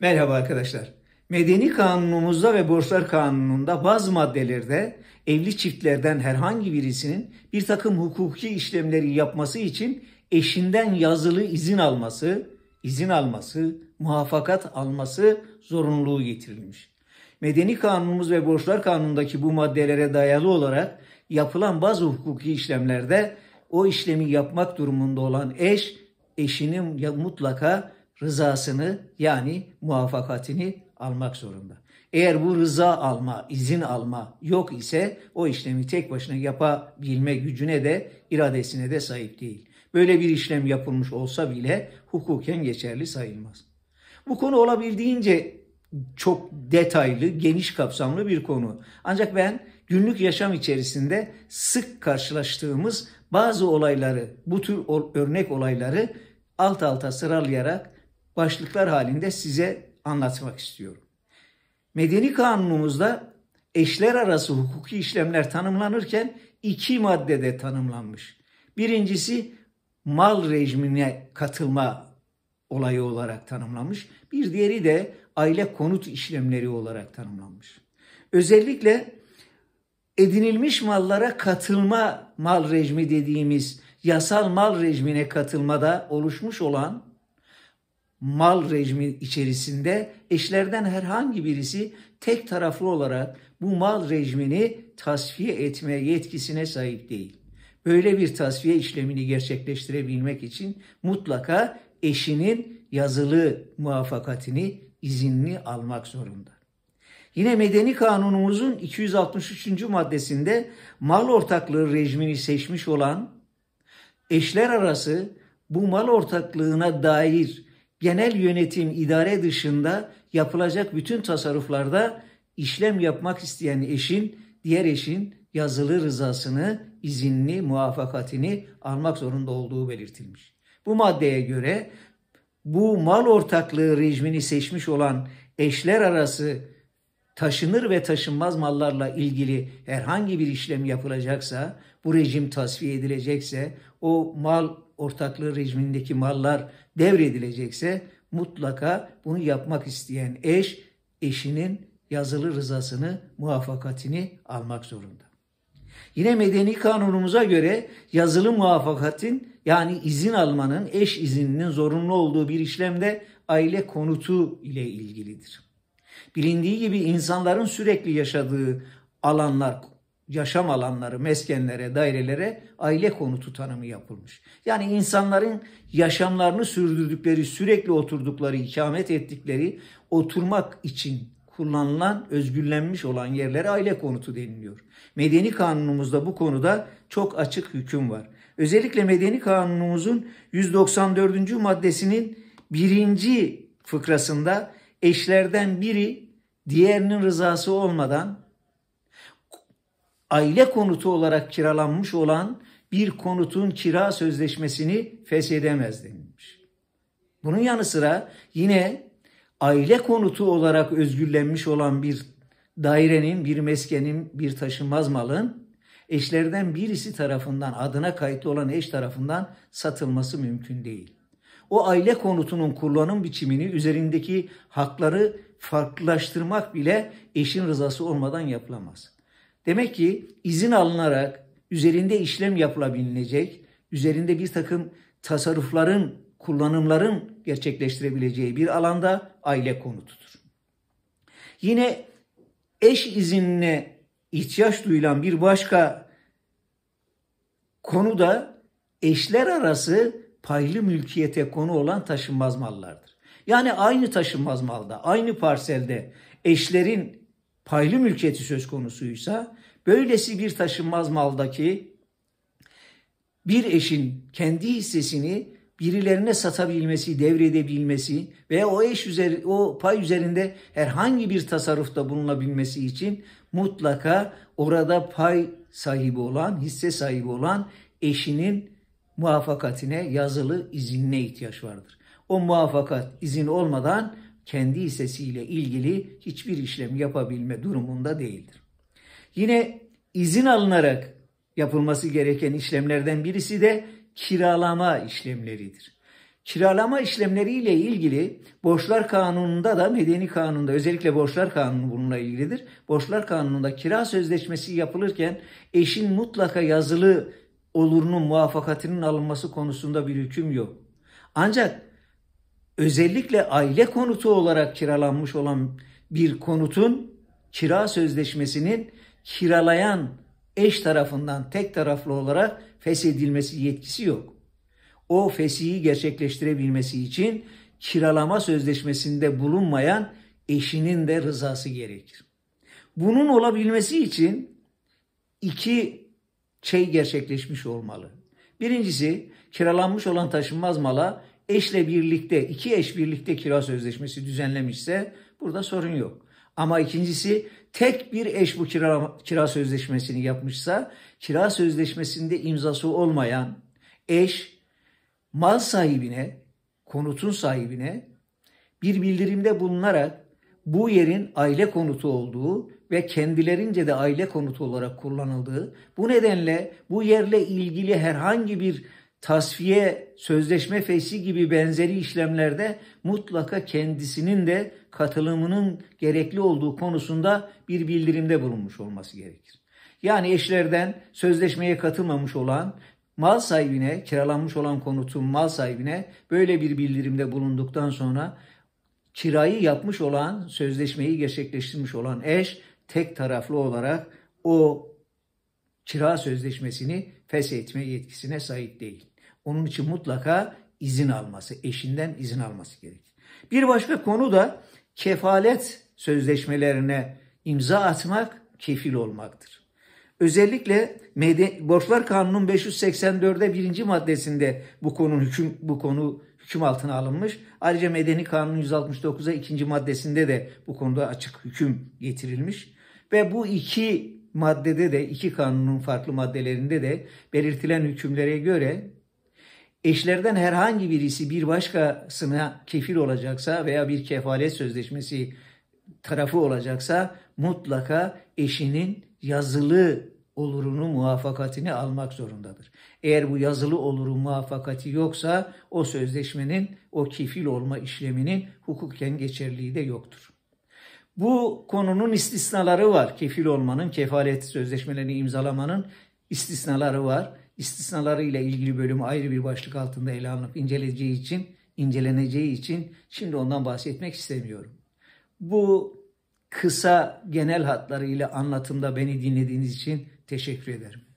Merhaba arkadaşlar. Medeni kanunumuzda ve borçlar kanununda bazı maddelerde evli çiftlerden herhangi birisinin bir takım hukuki işlemleri yapması için eşinden yazılı izin alması, izin alması, muhafakat alması zorunluluğu getirilmiş. Medeni kanunumuz ve borçlar kanunundaki bu maddelere dayalı olarak yapılan bazı hukuki işlemlerde o işlemi yapmak durumunda olan eş, eşinin mutlaka rızasını yani muvaffakatini almak zorunda. Eğer bu rıza alma, izin alma yok ise o işlemi tek başına yapabilme gücüne de iradesine de sahip değil. Böyle bir işlem yapılmış olsa bile hukuken geçerli sayılmaz. Bu konu olabildiğince çok detaylı, geniş kapsamlı bir konu. Ancak ben günlük yaşam içerisinde sık karşılaştığımız bazı olayları, bu tür örnek olayları alt alta sıralayarak başlıklar halinde size anlatmak istiyorum. Medeni kanunumuzda eşler arası hukuki işlemler tanımlanırken iki maddede tanımlanmış. Birincisi mal rejimine katılma olayı olarak tanımlanmış. Bir diğeri de aile konut işlemleri olarak tanımlanmış. Özellikle edinilmiş mallara katılma mal rejimi dediğimiz yasal mal rejimine katılmada oluşmuş olan mal rejimi içerisinde eşlerden herhangi birisi tek taraflı olarak bu mal rejimini tasfiye etme yetkisine sahip değil. Böyle bir tasfiye işlemini gerçekleştirebilmek için mutlaka eşinin yazılı muvaffakatini, izinini almak zorunda. Yine medeni kanunumuzun 263. maddesinde mal ortaklığı rejimini seçmiş olan eşler arası bu mal ortaklığına dair genel yönetim idare dışında yapılacak bütün tasarruflarda işlem yapmak isteyen eşin diğer eşin yazılı rızasını, izinli muvaffakatini almak zorunda olduğu belirtilmiş. Bu maddeye göre bu mal ortaklığı rejimini seçmiş olan eşler arası taşınır ve taşınmaz mallarla ilgili herhangi bir işlem yapılacaksa, bu rejim tasfiye edilecekse, o mal ortaklığı rejimindeki mallar devredilecekse mutlaka bunu yapmak isteyen eş eşinin yazılı rızasını, muvaffakatini almak zorunda. Yine medeni kanunumuza göre yazılı muvafakatin yani izin almanın, eş izninin zorunlu olduğu bir işlemde aile konutu ile ilgilidir. Bilindiği gibi insanların sürekli yaşadığı alanlar, yaşam alanları, meskenlere, dairelere aile konutu tanımı yapılmış. Yani insanların yaşamlarını sürdürdükleri, sürekli oturdukları, ikamet ettikleri, oturmak için kullanılan, özgürlenmiş olan yerlere aile konutu deniliyor. Medeni kanunumuzda bu konuda çok açık hüküm var. Özellikle medeni kanunumuzun 194. maddesinin birinci fıkrasında eşlerden biri diğerinin rızası olmadan aile konutu olarak kiralanmış olan bir konutun kira sözleşmesini feshedemez denilmiş. Bunun yanı sıra yine aile konutu olarak özgürlenmiş olan bir dairenin, bir meskenin, bir taşınmaz malın eşlerden birisi tarafından adına kayıtlı olan eş tarafından satılması mümkün değil. O aile konutunun kullanım biçimini üzerindeki hakları farklılaştırmak bile eşin rızası olmadan yapılamaz. Demek ki izin alınarak üzerinde işlem yapılabilecek, üzerinde bir takım tasarrufların, kullanımların gerçekleştirebileceği bir alanda aile konutudur. Yine eş izinine ihtiyaç duyulan bir başka konu da eşler arası paylı mülkiyete konu olan taşınmaz mallardır. Yani aynı taşınmaz malda, aynı parselde eşlerin paylı mülkiyeti söz konusuysa böylesi bir taşınmaz maldaki bir eşin kendi hissesini birilerine satabilmesi, devredebilmesi veya o eş üzeri, o pay üzerinde herhangi bir tasarrufta bulunabilmesi için mutlaka orada pay sahibi olan, hisse sahibi olan eşinin muvaffakatine, yazılı izinine ihtiyaç vardır. O muvaffakat izin olmadan kendi hissesiyle ilgili hiçbir işlem yapabilme durumunda değildir. Yine izin alınarak yapılması gereken işlemlerden birisi de kiralama işlemleridir. Kiralama işlemleriyle ilgili borçlar kanununda da medeni kanununda özellikle borçlar kanunu bununla ilgilidir. Borçlar kanununda kira sözleşmesi yapılırken eşin mutlaka yazılı olurunun muvaffakatinin alınması konusunda bir hüküm yok. Ancak özellikle aile konutu olarak kiralanmış olan bir konutun kira sözleşmesinin kiralayan eş tarafından tek taraflı olarak feshedilmesi yetkisi yok. O fesihi gerçekleştirebilmesi için kiralama sözleşmesinde bulunmayan eşinin de rızası gerekir. Bunun olabilmesi için iki şey gerçekleşmiş olmalı. Birincisi kiralanmış olan taşınmaz mala eşle birlikte, iki eş birlikte kira sözleşmesi düzenlemişse burada sorun yok. Ama ikincisi tek bir eş bu kira, kira sözleşmesini yapmışsa kira sözleşmesinde imzası olmayan eş mal sahibine, konutun sahibine bir bildirimde bulunarak bu yerin aile konutu olduğu ve kendilerince de aile konutu olarak kullanıldığı, bu nedenle bu yerle ilgili herhangi bir tasfiye, sözleşme fesi gibi benzeri işlemlerde mutlaka kendisinin de katılımının gerekli olduğu konusunda bir bildirimde bulunmuş olması gerekir. Yani eşlerden sözleşmeye katılmamış olan mal sahibine, kiralanmış olan konutun mal sahibine böyle bir bildirimde bulunduktan sonra kirayı yapmış olan, sözleşmeyi gerçekleştirmiş olan eş tek taraflı olarak o kira sözleşmesini feshetme yetkisine sahip değil. Onun için mutlaka izin alması, eşinden izin alması gerekir. Bir başka konu da kefalet sözleşmelerine imza atmak, kefil olmaktır. Özellikle Borçlar Kanunu'nun 584'e birinci maddesinde bu konu hüküm bu konu hüküm altına alınmış. Ayrıca Medeni Kanun 169'a ikinci maddesinde de bu konuda açık hüküm getirilmiş. Ve bu iki maddede de iki kanunun farklı maddelerinde de belirtilen hükümlere göre eşlerden herhangi birisi bir başkasına kefil olacaksa veya bir kefalet sözleşmesi tarafı olacaksa mutlaka eşinin yazılı olurunu, muvaffakatini almak zorundadır. Eğer bu yazılı olurun muvaffakati yoksa o sözleşmenin, o kifil olma işleminin hukuken geçerliliği de yoktur. Bu konunun istisnaları var. Kefil olmanın, kefalet sözleşmelerini imzalamanın istisnaları var. İstisnaları ile ilgili bölümü ayrı bir başlık altında ele alınıp inceleyeceği için, inceleneceği için şimdi ondan bahsetmek istemiyorum. Bu kısa genel hatlarıyla anlatımda beni dinlediğiniz için Teşekkür ederim.